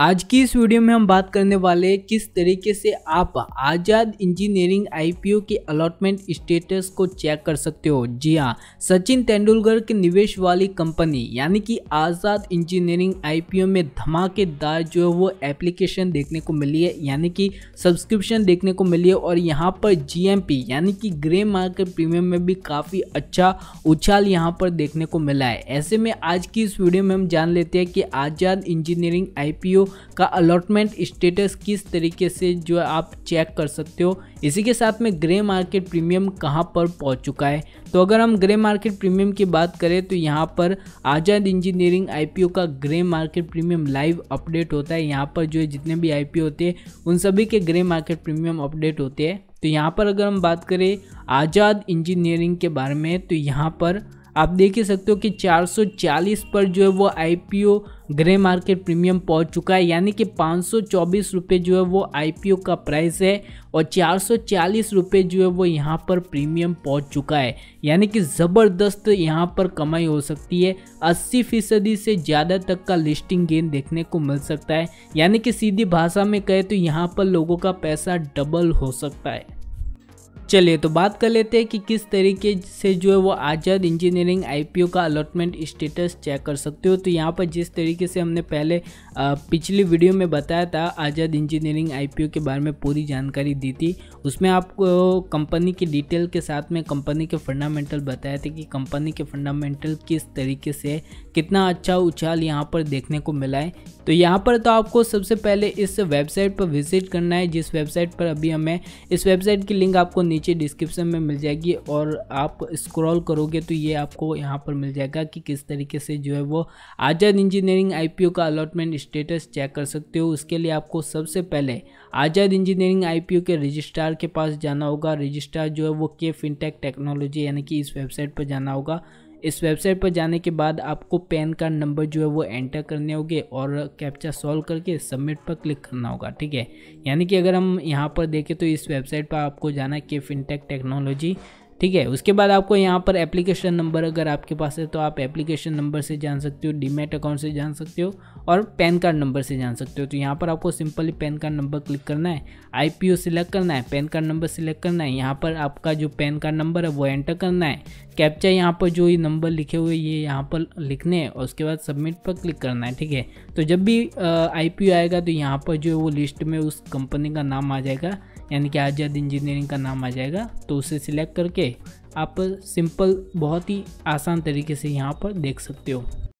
आज की इस वीडियो में हम बात करने वाले हैं किस तरीके से आप आज़ाद इंजीनियरिंग आईपीओ के अलॉटमेंट स्टेटस को चेक कर सकते हो जी हाँ सचिन तेंदुलकर के निवेश वाली कंपनी यानी कि आज़ाद इंजीनियरिंग आईपीओ में धमाकेदार जो है वो एप्लीकेशन देखने को मिली है यानी कि सब्सक्रिप्शन देखने को मिली है और यहाँ पर जी यानी कि ग्रे मार्केट प्रीमियम में भी काफ़ी अच्छा उछाल यहाँ पर देखने को मिला है ऐसे में आज की इस वीडियो में हम जान लेते हैं कि आज़ाद इंजीनियरिंग आई वीडियो का अलॉटमेंट स्टेटस किस तरीके से जो है आप चेक कर सकते हो इसी के साथ में ग्रे मार्केट प्रीमियम कहाँ पर पहुँच चुका है तो अगर हम ग्रे मार्केट प्रीमियम की बात करें तो यहाँ पर आज़ाद इंजीनियरिंग आईपीओ का grey market premium live update होता है यहाँ पर जो है जितने भी आईपीओ होते हैं उन सभी के ग्रे मार्केट प्रीमियम अपडेट होते हैं तो यहाँ पर अगर हम बात करें आज़ाद इंजीनियरिंग के बारे में तो यहाँ पर आप देख ही सकते हो कि 440 पर जो है वो आईपीओ ग्रे मार्केट प्रीमियम पहुंच चुका है यानी कि पाँच सौ जो है वो आईपीओ का प्राइस है और चार सौ जो है वो यहाँ पर प्रीमियम पहुंच चुका है यानी कि ज़बरदस्त यहाँ पर कमाई हो सकती है अस्सी फीसदी से ज़्यादा तक का लिस्टिंग गेन देखने को मिल सकता है यानी कि सीधी भाषा में कहे तो यहाँ पर लोगों का पैसा डबल हो सकता है चलिए तो बात कर लेते हैं कि किस तरीके से जो है वो आज़ाद इंजीनियरिंग आईपीओ का अलॉटमेंट स्टेटस चेक कर सकते हो तो यहाँ पर जिस तरीके से हमने पहले पिछली वीडियो में बताया था आज़ाद इंजीनियरिंग आईपीओ के बारे में पूरी जानकारी दी थी उसमें आपको कंपनी की डिटेल के साथ में कंपनी के फंडामेंटल बताए थे कि कंपनी के फंडामेंटल किस तरीके से कितना अच्छा उछाल यहाँ पर देखने को मिला है तो यहाँ पर तो आपको सबसे पहले इस वेबसाइट पर विजिट करना है जिस वेबसाइट पर अभी हमें इस वेबसाइट की लिंक आपको नीचे डिस्क्रिप्शन में मिल जाएगी और आप स्क्रॉल करोगे तो ये आपको यहाँ पर मिल जाएगा कि किस तरीके से जो है वो आज़ाद इंजीनियरिंग आईपीओ का अलॉटमेंट स्टेटस चेक कर सकते हो उसके लिए आपको सबसे पहले आज़ाद इंजीनियरिंग आईपीओ के रजिस्ट्रार के पास जाना होगा रजिस्ट्रार जो है वो के फिनटेक टेक्नोलॉजी यानी कि इस वेबसाइट पर जाना होगा इस वेबसाइट पर जाने के बाद आपको पैन कार्ड नंबर जो है वो एंटर करने होंगे और कैप्चा सॉल्व करके सबमिट पर क्लिक करना होगा ठीक है यानी कि अगर हम यहाँ पर देखें तो इस वेबसाइट पर आपको जाना है कि फिनटेक टेक्नोलॉजी ठीक है उसके बाद आपको यहाँ पर एप्लीकेशन नंबर अगर आपके पास है तो आप एप्लीकेशन नंबर से जान सकते हो डीमेट अकाउंट से जान सकते हो और पैन कार्ड नंबर से जान सकते हो तो यहाँ पर आपको simply PAN card number click करना है आईपीओ सिलेक्ट करना है पैन कार्ड नंबर सिलेक्ट करना है यहाँ पर आपका जो पैन कार्ड नंबर है वो एंटर करना है कैप्चा यहाँ पर जो ये नंबर लिखे हुए ये यहाँ पर लिखने हैं और उसके बाद सबमिट पर क्लिक करना है ठीक है तो जब भी आई आएगा तो यहाँ पर जो है वो लिस्ट में उस कंपनी का नाम आ जाएगा यानी कि आज़ाद इंजीनियरिंग का नाम आ जाएगा तो उसे सिलेक्ट करके आप सिंपल बहुत ही आसान तरीके से यहाँ पर देख सकते हो